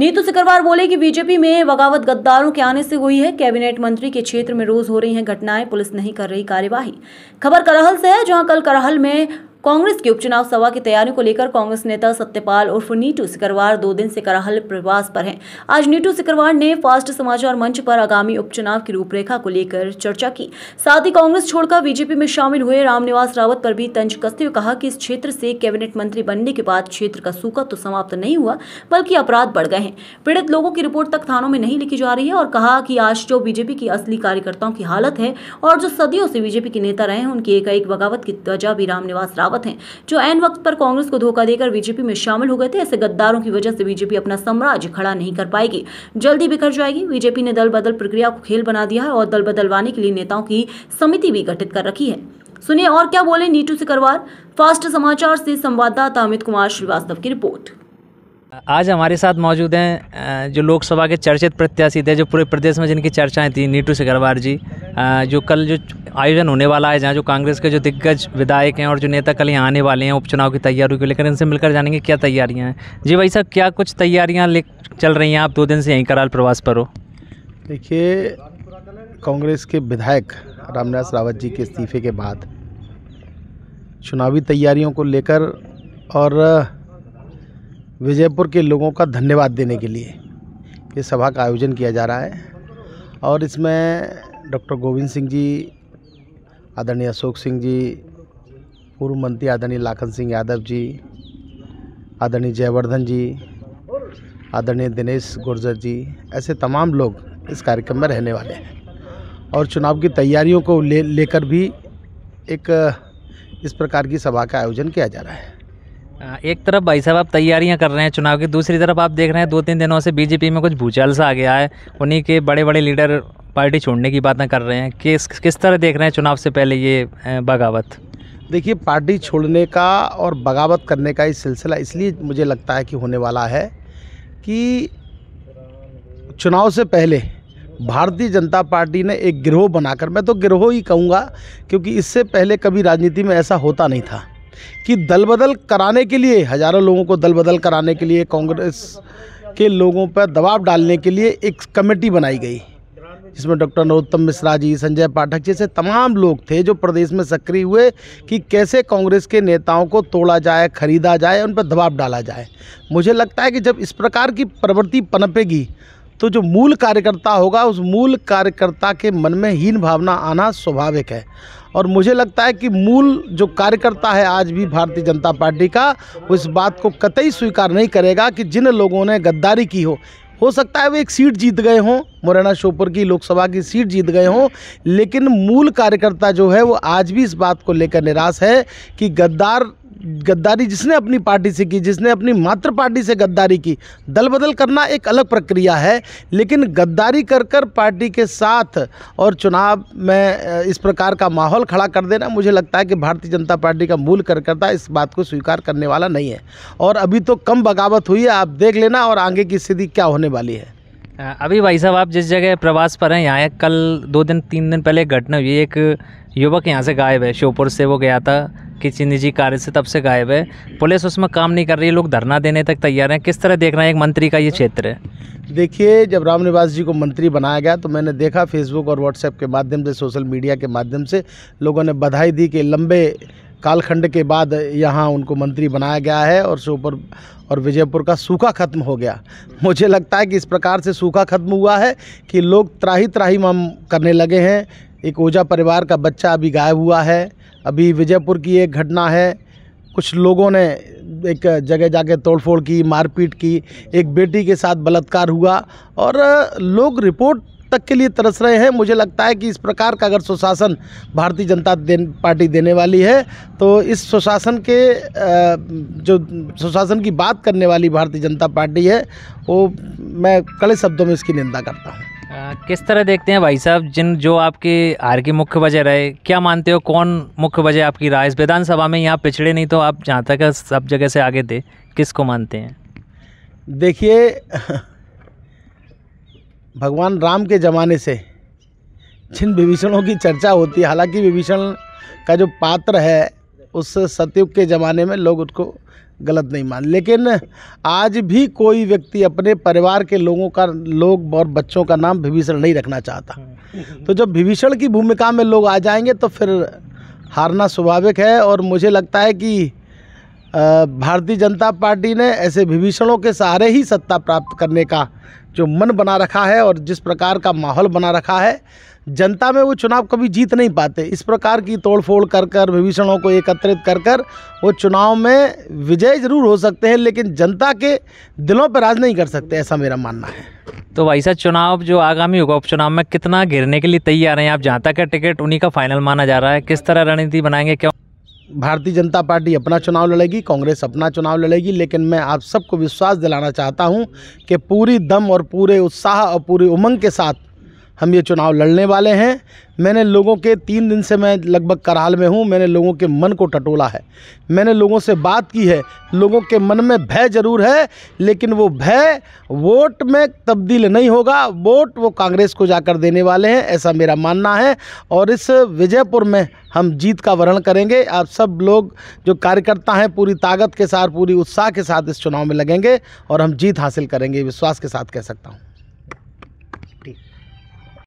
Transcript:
नीतू सिकरवार बोले कि बीजेपी में बगावत गद्दारों के आने से हुई है कैबिनेट मंत्री के क्षेत्र में रोज हो रही हैं घटनाएं पुलिस नहीं कर रही कार्यवाही खबर करहल से है जहां कल करहल में कांग्रेस की उपचुनाव सभा की तैयारियों को लेकर कांग्रेस नेता सत्यपाल उर्फ नीटू सिकरवार दो दिन से कराहल प्रवास पर हैं आज नीटू सिकरवार ने फास्ट समाचार मंच पर आगामी उपचुनाव की रूपरेखा को लेकर चर्चा की साथ ही कांग्रेस छोड़कर बीजेपी में शामिल हुए रामनिवास रावत पर भी तंज कसते हुए कहा कि इस क्षेत्र से कैबिनेट मंत्री बनने के बाद क्षेत्र का सूखा तो समाप्त नहीं हुआ बल्कि अपराध बढ़ गए हैं पीड़ित लोगों की रिपोर्ट तक थानों में नहीं लिखी जा रही है और कहा कि आज जो बीजेपी की असली कार्यकर्ताओं की हालत है और जो सदियों से बीजेपी के नेता रहे हैं उनकी एक एक बगावत की वजह भी रामनिवास रावत रावत हैं जो एन वक्त पर कांग्रेस को धोखा देकर बीजेपी में शामिल हो गए थे ऐसे गद्दारों की वजह से बीजेपी अपना साम्राज्य खड़ा नहीं कर पाएगी जल्दी बिखर जाएगी बीजेपी ने दल बदल प्रक्रिया को खेल बना दिया है और दल बदलवाने के लिए नेताओं की समिति भी गठित कर रखी है सुनिए और क्या बोले नीटू से करवार फास्ट समाचार से संवाददाता अमित कुमार श्रीवास्तव की रिपोर्ट आज हमारे साथ मौजूद हैं जो लोकसभा के चर्चित प्रत्याशी थे जो पूरे प्रदेश में जिनकी चर्चाएं थी नीटू सिकरवार जी जो कल जो आयोजन होने वाला है जहाँ जो कांग्रेस के जो दिग्गज विधायक हैं और जो नेता कल यहाँ आने वाले हैं उपचुनाव की तैयारियों को लेकर इनसे मिलकर जानेंगे क्या तैयारियाँ हैं जी भाई साहब क्या कुछ तैयारियाँ चल रही हैं आप दो दिन से यहीं कराल प्रवास पर हो देखिए कांग्रेस के विधायक रामनिवास रावत जी के इस्तीफे के बाद चुनावी तैयारियों को लेकर और विजयपुर के लोगों का धन्यवाद देने के लिए ये सभा का आयोजन किया जा रहा है और इसमें डॉक्टर गोविंद सिंह जी आदरणीय अशोक सिंह जी पूर्व मंत्री आदरणीय लाखन सिंह यादव जी आदरणीय जयवर्धन जी आदरणीय दिनेश गुर्जर जी ऐसे तमाम लोग इस कार्यक्रम में रहने वाले हैं और चुनाव की तैयारियों को ले लेकर भी एक इस प्रकार की सभा का आयोजन किया जा रहा है एक तरफ भाई साहब आप तैयारियां कर रहे हैं चुनाव की दूसरी तरफ आप देख रहे हैं दो तीन दिनों से बीजेपी में कुछ भूचाल सा आ गया है उन्हीं के बड़े बड़े लीडर पार्टी छोड़ने की बातें कर रहे हैं किस किस तरह देख रहे हैं चुनाव से पहले ये बगावत देखिए पार्टी छोड़ने का और बगावत करने का ये सिलसिला इसलिए मुझे लगता है कि होने वाला है कि चुनाव से पहले भारतीय जनता पार्टी ने एक गिरोह बनाकर मैं तो गिरोह ही कहूँगा क्योंकि इससे पहले कभी राजनीति में ऐसा होता नहीं था कि दल बदल कराने के लिए हज़ारों लोगों को दल बदल कराने के लिए कांग्रेस के लोगों पर दबाव डालने के लिए एक कमेटी बनाई गई जिसमें डॉक्टर नरोत्तम मिश्रा जी संजय पाठक जैसे तमाम लोग थे जो प्रदेश में सक्रिय हुए कि कैसे कांग्रेस के नेताओं को तोड़ा जाए खरीदा जाए उन पर दबाव डाला जाए मुझे लगता है कि जब इस प्रकार की प्रवृत्ति पनपेगी तो जो मूल कार्यकर्ता होगा उस मूल कार्यकर्ता के मन में हीन भावना आना स्वाभाविक है और मुझे लगता है कि मूल जो कार्यकर्ता है आज भी भारतीय जनता पार्टी का वो इस बात को कतई स्वीकार नहीं करेगा कि जिन लोगों ने गद्दारी की हो हो सकता है वो एक सीट जीत गए हों मुरैना शोपुर की लोकसभा की सीट जीत गए हों लेकिन मूल कार्यकर्ता जो है वो आज भी इस बात को लेकर निराश है कि गद्दार गद्दारी जिसने अपनी पार्टी से की जिसने अपनी मात्र पार्टी से गद्दारी की दल बदल करना एक अलग प्रक्रिया है लेकिन गद्दारी कर कर पार्टी के साथ और चुनाव में इस प्रकार का माहौल खड़ा कर देना मुझे लगता है कि भारतीय जनता पार्टी का मूल कार्यकर्ता इस बात को स्वीकार करने वाला नहीं है और अभी तो कम बगावत हुई है आप देख लेना और आगे की स्थिति क्या होने वाली है अभी भाई साहब आप जिस जगह प्रवास पर हैं यहाँ कल दो दिन तीन दिन पहले एक घटना हुई एक युवक यहाँ से गायब है श्योपुर से वो गया था किसी निजी कार्य से तब से गायब है पुलिस उसमें काम नहीं कर रही है लोग धरना देने तक तैयार हैं किस तरह देख रहे हैं एक मंत्री का ये क्षेत्र है देखिए जब रामनिवास जी को मंत्री बनाया गया तो मैंने देखा फेसबुक और व्हाट्सएप के माध्यम से सोशल मीडिया के माध्यम से लोगों ने बधाई दी कि लंबे कालखंड के बाद यहाँ उनको मंत्री बनाया गया है और श्योपुर और विजयपुर का सूखा खत्म हो गया मुझे लगता है कि इस प्रकार से सूखा खत्म हुआ है कि लोग त्राही त्राही मम करने लगे हैं एक ओझा परिवार का बच्चा अभी गायब हुआ है अभी विजयपुर की एक घटना है कुछ लोगों ने एक जगह जाके तोड़फोड़ की मारपीट की एक बेटी के साथ बलात्कार हुआ और लोग रिपोर्ट तक के लिए तरस रहे हैं मुझे लगता है कि इस प्रकार का अगर सुशासन भारतीय जनता देन, पार्टी देने वाली है तो इस सुशासन के जो सुशासन की बात करने वाली भारतीय जनता पार्टी है वो मैं कड़े शब्दों में इसकी निंदा करता हूँ किस तरह देखते हैं भाई साहब जिन जो आपके हार की मुख्य वजह रहे क्या मानते हो कौन मुख्य वजह आपकी राय विधानसभा में यहाँ पिछड़े नहीं तो आप जहाँ तक सब जगह से आगे थे किसको मानते हैं देखिए भगवान राम के ज़माने से जिन विभीषणों की चर्चा होती है हालांकि विभीषण का जो पात्र है उस सतयुग के ज़माने में लोग उसको गलत नहीं मान लेकिन आज भी कोई व्यक्ति अपने परिवार के लोगों का लोग और बच्चों का नाम विभीषण नहीं रखना चाहता तो जब विभीषण की भूमिका में लोग आ जाएंगे तो फिर हारना स्वाभाविक है और मुझे लगता है कि भारतीय जनता पार्टी ने ऐसे विभीषणों के सहारे ही सत्ता प्राप्त करने का जो मन बना रखा है और जिस प्रकार का माहौल बना रखा है जनता में वो चुनाव कभी जीत नहीं पाते इस प्रकार की तोड़फोड़ कर कर विभीषणों को एकत्रित कर कर वो चुनाव में विजय ज़रूर हो सकते हैं लेकिन जनता के दिलों पर राज नहीं कर सकते ऐसा मेरा मानना है तो भाई साहब चुनाव जो आगामी होगा उपचुनाव में कितना घिरने के लिए तैयार हैं आप जहाँ तक है टिकट उन्हीं का फाइनल माना जा रहा है किस तरह रणनीति बनाएंगे क्यों भारतीय जनता पार्टी अपना चुनाव लड़ेगी कांग्रेस अपना चुनाव लड़ेगी लेकिन मैं आप सबको विश्वास दिलाना चाहता हूं कि पूरी दम और पूरे उत्साह और पूरी उमंग के साथ हम ये चुनाव लड़ने वाले हैं मैंने लोगों के तीन दिन से मैं लगभग कराल में हूँ मैंने लोगों के मन को टटोला है मैंने लोगों से बात की है लोगों के मन में भय जरूर है लेकिन वो भय वोट में तब्दील नहीं होगा वोट वो कांग्रेस को जाकर देने वाले हैं ऐसा मेरा मानना है और इस विजयपुर में हम जीत का वर्ण करेंगे आप सब लोग जो कार्यकर्ता हैं पूरी ताकत के साथ पूरी उत्साह के साथ इस चुनाव में लगेंगे और हम जीत हासिल करेंगे विश्वास के साथ कह सकता हूँ